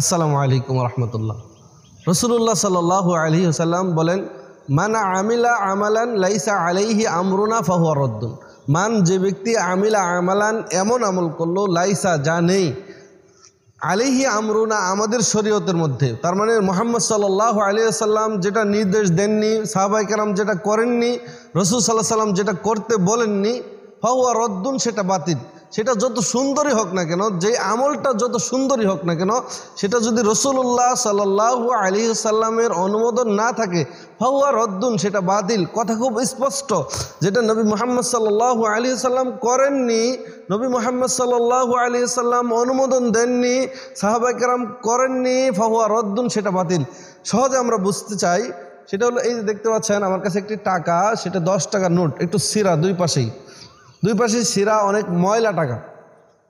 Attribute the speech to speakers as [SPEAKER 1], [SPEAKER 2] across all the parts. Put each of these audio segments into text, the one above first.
[SPEAKER 1] আসসালামু আলাইকুম রহমতুল্লাহ রসুল্লাহ সাল আলী আসাল্লাম বলেন মানা আমিলা আমালান লাইসা আলাইহি আমরুনা ফাহুয়া রদ্দুন মান যে ব্যক্তি আমিলা আমালান এমন আমল করলো লাইসা যা নেই আলিহি আমরুনা আমাদের শরীয়তের মধ্যে তার মানে মোহাম্মদ সাল্লাহ আলিয়াল্লাম যেটা নির্দেশ দেননি সাহাবাই কালাম যেটা করেননি রসুল সাল্লাহ সাল্লাম যেটা করতে বলেননি ফাহুয়া রদ্দুন সেটা বাতিল সেটা যত সুন্দরই হোক না কেন যে আমলটা যত সুন্দরই হোক না কেন সেটা যদি রসুল্লাহ সাল্লাহ আলী সাল্লামের অনুমোদন না থাকে ফাউয়া রদ্দুন সেটা বাতিল কথা খুব স্পষ্ট যেটা নবী মোহাম্মদ সাল্লাহ আলী সাল্লাম করেননি নবী মোহাম্মদ সাল্লাহ আলী সাল্লাম অনুমোদন দেননি সাহাবাইকেরাম করেননি ফাহুয়া রদ্দুন সেটা বাতিল সহজে আমরা বুঝতে চাই সেটা হলো এই দেখতে পাচ্ছেন আমার কাছে একটি টাকা সেটা দশ টাকার নোট একটু সিরা দুই পাশেই দুই পাশে শিরা অনেক ময়লা টাকা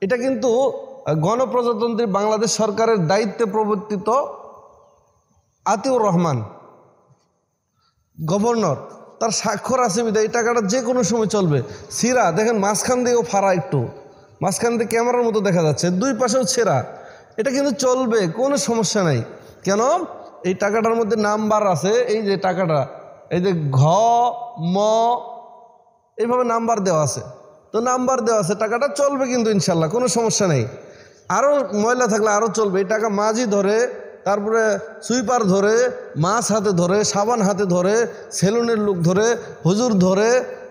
[SPEAKER 1] এটা কিন্তু গণপ্রজাতন্ত্রী বাংলাদেশ সরকারের দায়িত্বে প্রবর্তিত আতিউর রহমান গভর্নর তার স্বাক্ষর আছে বিদায় এই টাকাটা যে কোনো সময় চলবে সিরা দেখেন মাঝখান দিয়েও ফাড়া একটু মাঝখান দিয়ে ক্যামেরার মতো দেখা যাচ্ছে দুই পাশেও ছেঁড়া এটা কিন্তু চলবে কোনো সমস্যা নাই কেন এই টাকাটার মধ্যে নাম্বার আছে এই যে টাকাটা এই যে ঘ ম এইভাবে নাম্বার দেওয়া আছে তো নাম্বার দেওয়া আছে টাকাটা চলবে কিন্তু ইনশাল্লাহ কোনো সমস্যা নেই আরও ময়লা থাকলে আরও চলবে এই টাকা মাঝি ধরে তারপরে সুইপার ধরে মাছ হাতে ধরে সাবান হাতে ধরে সেলুনের লোক ধরে হুজুর ধরে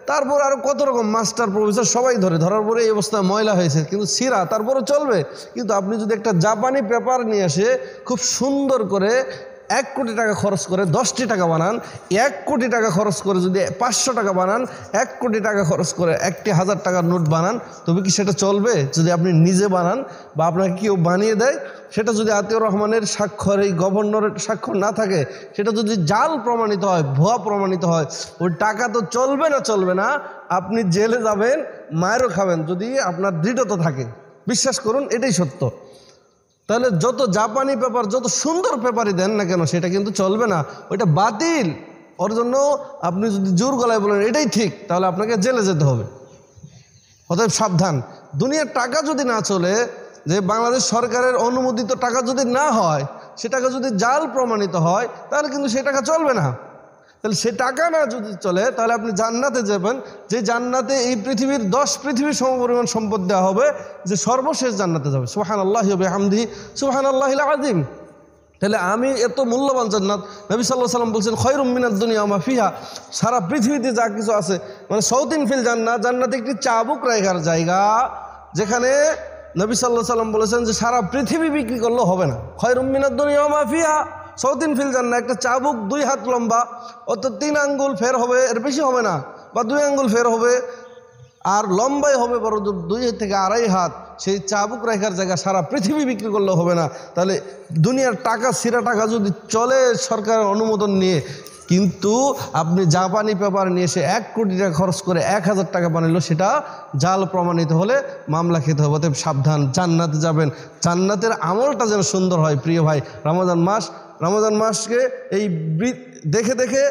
[SPEAKER 1] তারপর আরও কত রকম মাস্টার প্রফেসর সবাই ধরে ধরার পরে এই অবস্থায় ময়লা হয়েছে কিন্তু সিরা তারপরে চলবে কিন্তু আপনি যদি একটা জাপানি পেপার নিয়ে আসে খুব সুন্দর করে এক কোটি টাকা খরচ করে দশটি টাকা বানান এক কোটি টাকা খরচ করে যদি পাঁচশো টাকা বানান এক কোটি টাকা খরচ করে একটি হাজার টাকার নোট বানান তবে কি সেটা চলবে যদি আপনি নিজে বানান বা আপনাকে কেউ বানিয়ে দেয় সেটা যদি আতিউর রহমানের স্বাক্ষর এই গভর্নরের স্বাক্ষর না থাকে সেটা যদি জাল প্রমাণিত হয় ভুয়া প্রমাণিত হয় ওই টাকা তো চলবে না চলবে না আপনি জেলে যাবেন মায়েরও খাবেন যদি আপনার দৃঢ়তা থাকে বিশ্বাস করুন এটাই সত্য তাহলে যত জাপানি পেপার যত সুন্দর পেপারই দেন না কেন সেটা কিন্তু চলবে না ওইটা বাতিল ওর জন্য আপনি যদি জোর গলায় বলেন এটাই ঠিক তাহলে আপনাকে জেলে যেতে হবে অতএব সাবধান দুনিয়ার টাকা যদি না চলে যে বাংলাদেশ সরকারের অনুমোদিত টাকা যদি না হয় সে টাকা যদি জাল প্রমাণিত হয় তাহলে কিন্তু সে টাকা চলবে না তাহলে সে টাকা না যদি চলে তাহলে আপনি জান্নাতে যাবেন যে জান্নাতে এই পৃথিবীর দশ পৃথিবীর সমপরিমাণ সম্পদ দেওয়া হবে যে সর্বশেষ জান্নাতে যাবে সুহান আল্লাহ হামদি সুহান আল্লাহ আদিম তাহলে আমি এত মূল্যবান জান্নাত নবী সাল্লাহ সাল্লাম বলছেন খয়রুমিনার দুনিয়া আমা ফিহা সারা পৃথিবীতে যা কিছু আছে মানে সৌতিন ফিল জান্নাত জান্নাতে একটি চাবুক রায়গার জায়গা যেখানে নবী সাল্লাহ সাল্লাম বলেছেন যে সারা পৃথিবী বিক্রি করলেও হবে না খয়রুমিনার দুনিয়া আমা ফিহা সৌদিন ফিল না একটা চাবুক দুই হাত লম্বা অত তিন আঙ্গুল ফের হবে এর বেশি হবে না বা দুই আঙ্গুল ফের হবে আর লম্বাই হবে বড় দুই থেকে আড়াই হাত সেই চাবুক রাখার জায়গা সারা পৃথিবী বিক্রি করলে হবে না তাহলে দুনিয়ার টাকা সিরা টাকা যদি চলে সরকারের অনুমোদন নিয়ে কিন্তু আপনি জাপানি পেপার নিয়ে এসে এক কোটি টাকা খরচ করে এক হাজার টাকা বানাইল সেটা জাল প্রমাণিত হলে মামলা খেতে হবে সাবধান জান্নাতে যাবেন জান্নাতের আমলটা যেন সুন্দর হয় প্রিয় ভাই রামাজান মাস রমজান মাসকে এই দেখে দেখে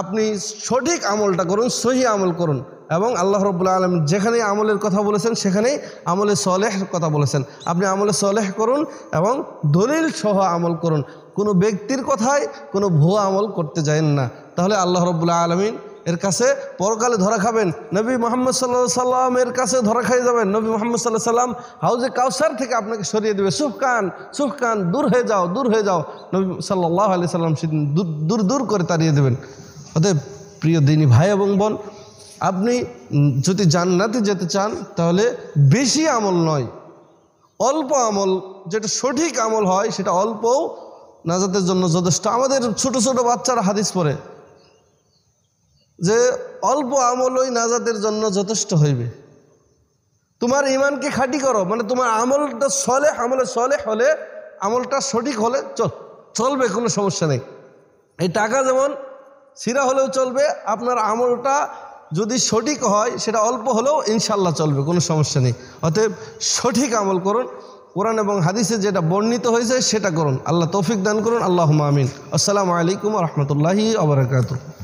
[SPEAKER 1] আপনি সঠিক আমলটা করুন সহি আমল করুন এবং আল্লাহ রবুল্লা আলম যেখানে আমলের কথা বলেছেন সেখানেই আমলে সলেহ কথা বলেছেন আপনি আমলে সলেহ করুন এবং দলিল সহ আমল করুন কোনো ব্যক্তির কথায় কোনো ভুয়া আমল করতে যায়েন না তাহলে আল্লাহ রবুল্লা আলমিন এর কাছে পরকালে ধরা খাবেন নবী মোহাম্মদ সাল্লা এর কাছে ধরা খাই যাবেন নবী মোহাম্মদ সাল্লাহ সাল্লাম হাউজে কাউসার থেকে আপনাকে সরিয়ে দেবে সুফকান সুফকান দূর হয়ে যাও দূর হয়ে যাও নবী সাল্লাহ আলি সাল্লাম সেদিন দূর দূর করে তাড়িয়ে দেবেন অতএব প্রিয় দিনী ভাই এবং বোন আপনি যদি জান্নাতে যেতে চান তাহলে বেশি আমল নয় অল্প আমল যেটা সঠিক আমল হয় সেটা অল্পও নাজাতের জন্য যথেষ্ট আমাদের ছোট ছোট বাচ্চারা হাদিস পরে যে অল্প আমলই নাজাদের জন্য যথেষ্ট হইবে তোমার ইমানকে খাঁটি করো মানে তোমার আমলটা সলে আমলে সলে হলে আমলটা সঠিক হলে চল চলবে কোনো সমস্যা নেই এই টাকা যেমন সিরা হলেও চলবে আপনার আমলটা যদি সঠিক হয় সেটা অল্প হলেও ইনশাল্লাহ চলবে কোনো সমস্যা নেই অতএব সঠিক আমল করুন কোরআন এবং হাদিসে যেটা বর্ণিত হয়েছে সেটা করুন আল্লাহ তৌফিক দান করুন আল্লাহ মামিন আসসালামু আলাইকুম রহমতুল্লাহি আবরকাত